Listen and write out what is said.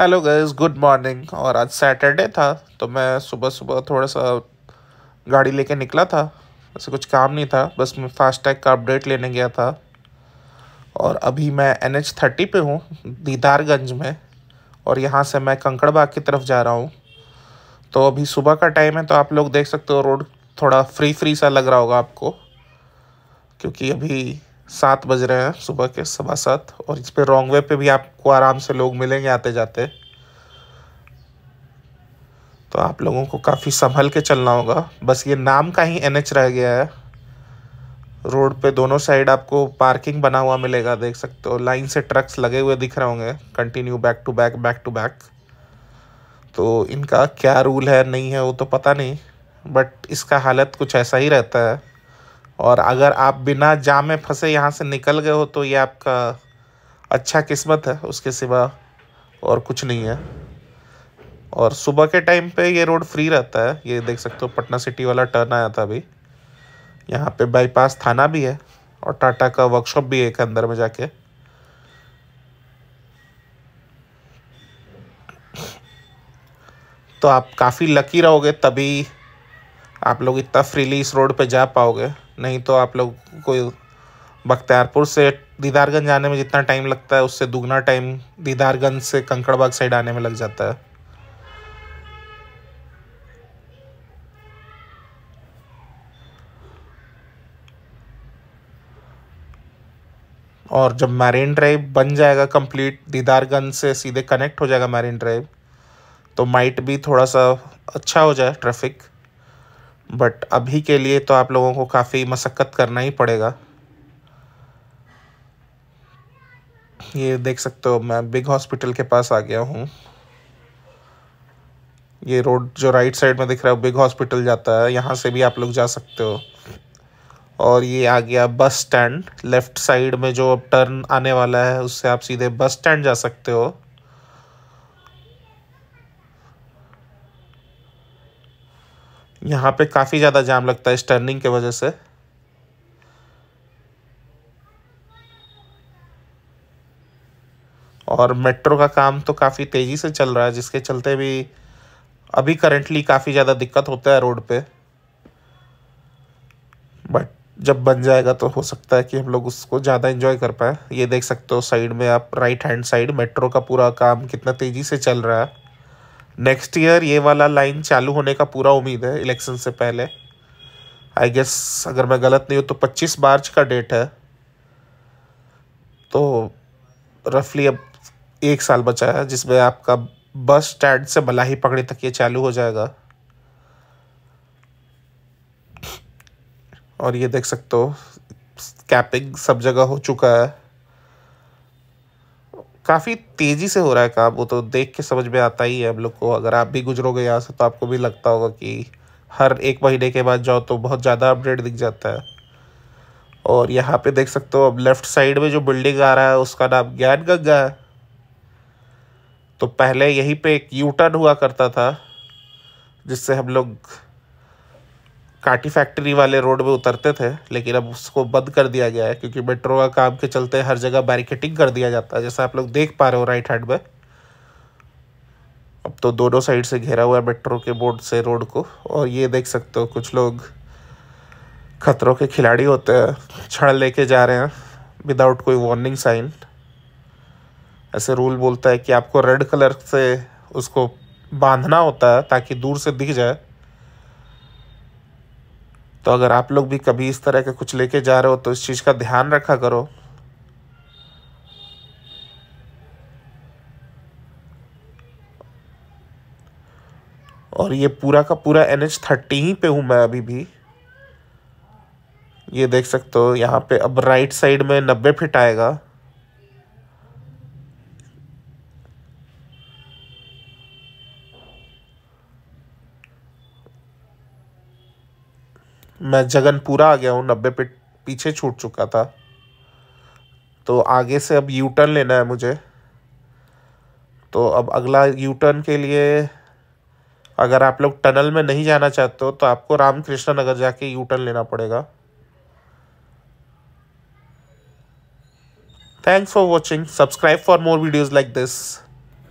hello गर्ज good morning और आज सैटरडे था तो मैं सुबह सुबह थोड़ा सा गाड़ी लेके निकला था वैसे कुछ काम नहीं था बस मैं फास्टैग का अपडेट लेने गया था और अभी मैं एन एच थर्टी पर हूँ दीदारगंज में और यहाँ से मैं कंकड़बाग की तरफ जा रहा हूँ तो अभी सुबह का टाइम है तो आप लोग देख सकते हो रोड थोड़ा फ्री फ्री सा लग रहा होगा आपको क्योंकि अभी सात बज रहे हैं सुबह के सवा सात और इस पर रॉन्ग वे पे भी आपको आराम से लोग मिलेंगे आते जाते तो आप लोगों को काफ़ी संभल के चलना होगा बस ये नाम का ही एनएच रह गया है रोड पे दोनों साइड आपको पार्किंग बना हुआ मिलेगा देख सकते हो लाइन से ट्रक्स लगे हुए दिख रहे होंगे continue back to back back to back तो इनका क्या रूल है नहीं है वो तो पता नहीं बट इसका हालत कुछ ऐसा ही रहता है और अगर आप बिना जाम में फंसे यहाँ से निकल गए हो तो ये आपका अच्छा किस्मत है उसके सिवा और कुछ नहीं है और सुबह के टाइम पे ये रोड फ्री रहता है ये देख सकते हो पटना सिटी वाला टर्न आया था अभी यहाँ पे बाईपास थाना भी है और टाटा का वर्कशॉप भी है एक अंदर में जाके तो आप काफ़ी लकी रहोगे तभी आप लोग इतना फ्रीली इस रोड पे जा पाओगे नहीं तो आप लोग को बख्तियारपुर से दीदारगंज जाने में जितना टाइम लगता है उससे दुगना टाइम दीदारगंज से कंकड़बाग साइड आने में लग जाता है और जब मैरिन ड्राइव बन जाएगा कंप्लीट दीदारगंज से सीधे कनेक्ट हो जाएगा मैरिन ड्राइव तो माइट भी थोड़ा सा अच्छा हो जाए ट्रैफिक बट अभी के लिए तो आप लोगों को काफ़ी मशक्क़त करना ही पड़ेगा ये देख सकते हो मैं बिग हॉस्पिटल के पास आ गया हूँ ये रोड जो राइट साइड में दिख रहा है बिग हॉस्पिटल जाता है यहाँ से भी आप लोग जा सकते हो और ये आ गया बस स्टैंड लेफ़्ट साइड में जो टर्न आने वाला है उससे आप सीधे बस स्टैंड जा सकते हो यहाँ पे काफ़ी ज़्यादा जाम लगता है इस टर्निंग के वजह से और मेट्रो का काम तो काफ़ी तेज़ी से चल रहा है जिसके चलते भी अभी करेंटली काफ़ी ज़्यादा दिक्कत होता है रोड पे बट जब बन जाएगा तो हो सकता है कि हम लोग उसको ज़्यादा इन्जॉय कर पाए ये देख सकते हो साइड में आप राइट हैंड साइड मेट्रो का पूरा काम कितना तेज़ी से चल रहा है नेक्स्ट ईयर ये वाला लाइन चालू होने का पूरा उम्मीद है इलेक्शन से पहले आई गेस अगर मैं गलत नहीं हूँ तो 25 मार्च का डेट है तो रफली अब एक साल बचा है जिसमें आपका बस स्टैंड से मलाही पकड़े तक ये चालू हो जाएगा और ये देख सकते हो कैपिंग सब जगह हो चुका है काफ़ी तेज़ी से हो रहा है काम वो तो देख के समझ में आता ही है हम लोग को अगर आप भी गुजरोगे यहाँ से तो आपको भी लगता होगा कि हर एक महीने के बाद जाओ तो बहुत ज़्यादा अपडेट दिख जाता है और यहाँ पे देख सकते हो अब लेफ़्ट साइड में जो बिल्डिंग आ रहा है उसका नाम ज्ञान गंगा है तो पहले यहीं पे एक यू टर्न हुआ करता था जिससे हम लोग काटी फैक्ट्री वाले रोड में उतरते थे लेकिन अब उसको बंद कर दिया गया है क्योंकि मेट्रो का काम के चलते हर जगह बैरिकेटिंग कर दिया जाता है जैसा आप लोग देख पा रहे हो राइट हैंड में अब तो दोनों साइड से घेरा हुआ है मेट्रो के बोर्ड से रोड को और ये देख सकते हो कुछ लोग खतरों के खिलाड़ी होते हैं छड़ लेके जा रहे हैं विदाउट कोई वार्निंग साइन ऐसे रूल बोलता है कि आपको रेड कलर से उसको बांधना होता है ताकि दूर से दिख जाए तो अगर आप लोग भी कभी इस तरह के कुछ लेके जा रहे हो तो इस चीज़ का ध्यान रखा करो और ये पूरा का पूरा एन एच थर्टी ही पे हूँ मैं अभी भी ये देख सकते हो यहाँ पे अब राइट साइड में नब्बे फिट आएगा मैं जगन पूरा आ गया हूँ नब्बे पे पीछे छूट चुका था तो आगे से अब यू टर्न लेना है मुझे तो अब अगला यू टर्न के लिए अगर आप लोग टनल में नहीं जाना चाहते हो तो आपको रामकृष्ण नगर जाके यू टर्न लेना पड़ेगा thanks for watching subscribe for more videos like this